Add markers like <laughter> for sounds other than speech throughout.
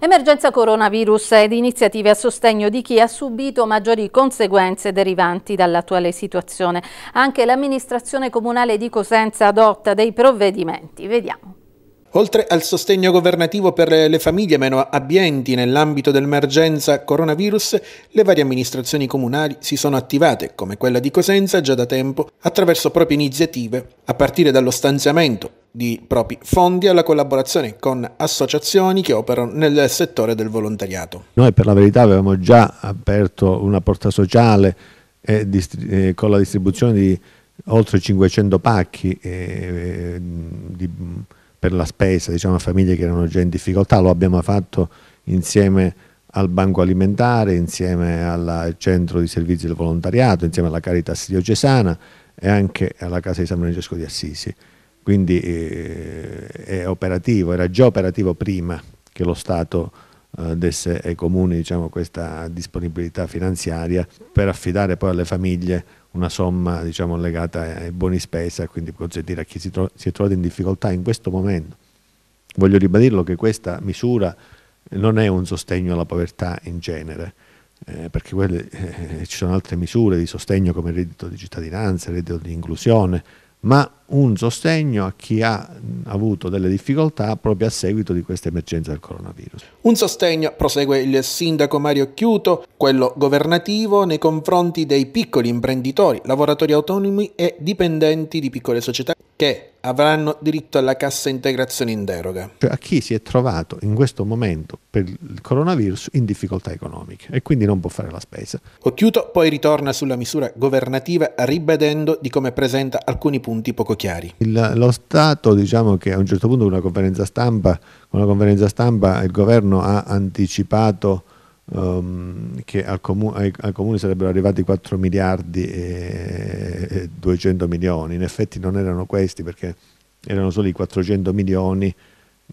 Emergenza coronavirus ed iniziative a sostegno di chi ha subito maggiori conseguenze derivanti dall'attuale situazione. Anche l'amministrazione comunale di Cosenza adotta dei provvedimenti. Vediamo. Oltre al sostegno governativo per le famiglie meno abbienti nell'ambito dell'emergenza coronavirus, le varie amministrazioni comunali si sono attivate, come quella di Cosenza, già da tempo, attraverso proprie iniziative, a partire dallo stanziamento di propri fondi alla collaborazione con associazioni che operano nel settore del volontariato. Noi per la verità avevamo già aperto una porta sociale eh, distri- eh, con la distribuzione di oltre 500 pacchi eh, eh, di, per la spesa diciamo, a famiglie che erano già in difficoltà, lo abbiamo fatto insieme al Banco Alimentare, insieme al Centro di Servizi del Volontariato, insieme alla Caritas Diocesana e anche alla Casa di San Francesco di Assisi quindi eh, è operativo, era già operativo prima che lo Stato eh, desse ai comuni diciamo, questa disponibilità finanziaria per affidare poi alle famiglie una somma diciamo, legata ai buoni spesa, quindi consentire a chi si, tro si è trovato in difficoltà in questo momento. Voglio ribadirlo che questa misura non è un sostegno alla povertà in genere, eh, perché quelle, eh, ci sono altre misure di sostegno come il reddito di cittadinanza, il reddito di inclusione, ma un sostegno a chi ha avuto delle difficoltà proprio a seguito di questa emergenza del coronavirus. Un sostegno, prosegue il sindaco Mario Chiuto, quello governativo nei confronti dei piccoli imprenditori, lavoratori autonomi e dipendenti di piccole società che avranno diritto alla cassa integrazione in deroga. Cioè a chi si è trovato in questo momento per il coronavirus in difficoltà economiche e quindi non può fare la spesa. Occhiuto poi ritorna sulla misura governativa ribadendo di come presenta alcuni punti poco chiari. Il, lo Stato, diciamo che a un certo punto una conferenza stampa, con la conferenza stampa il governo ha anticipato um, che al, comu ai, al, comune sarebbero arrivati 4 miliardi e, e 200 milioni, in effetti non erano questi perché erano solo i 400 milioni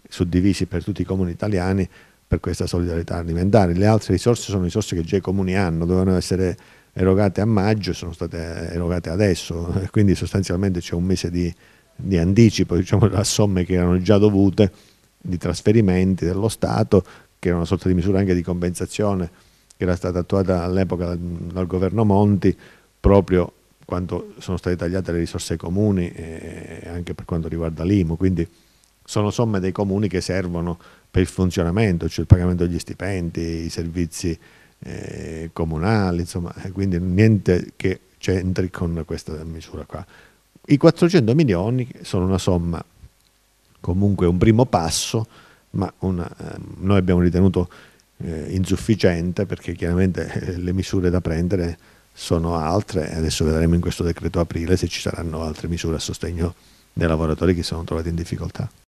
suddivisi per tutti i comuni italiani per questa solidarietà alimentare. Le altre risorse sono risorse che già i comuni hanno, dovevano essere erogate a maggio sono state eh, erogate adesso, <laughs> quindi sostanzialmente c'è un mese di, di anticipo, diciamo, a somme che erano già dovute di trasferimenti dello Stato, che era una sorta di misura anche di compensazione che era stata attuata all'epoca dal governo Monti proprio quando sono state tagliate le risorse comuni e anche per quanto riguarda l'IMU, quindi sono somme dei comuni che servono per il funzionamento, cioè il pagamento degli stipendi, i servizi eh, comunali, insomma, eh, quindi niente che c'entri con questa misura qua. I 400 milioni sono una somma, comunque un primo passo, ma una, eh, noi abbiamo ritenuto eh, insufficiente perché chiaramente eh, le misure da prendere sono altre e adesso vedremo in questo decreto aprile se ci saranno altre misure a sostegno dei lavoratori che sono trovati in difficoltà.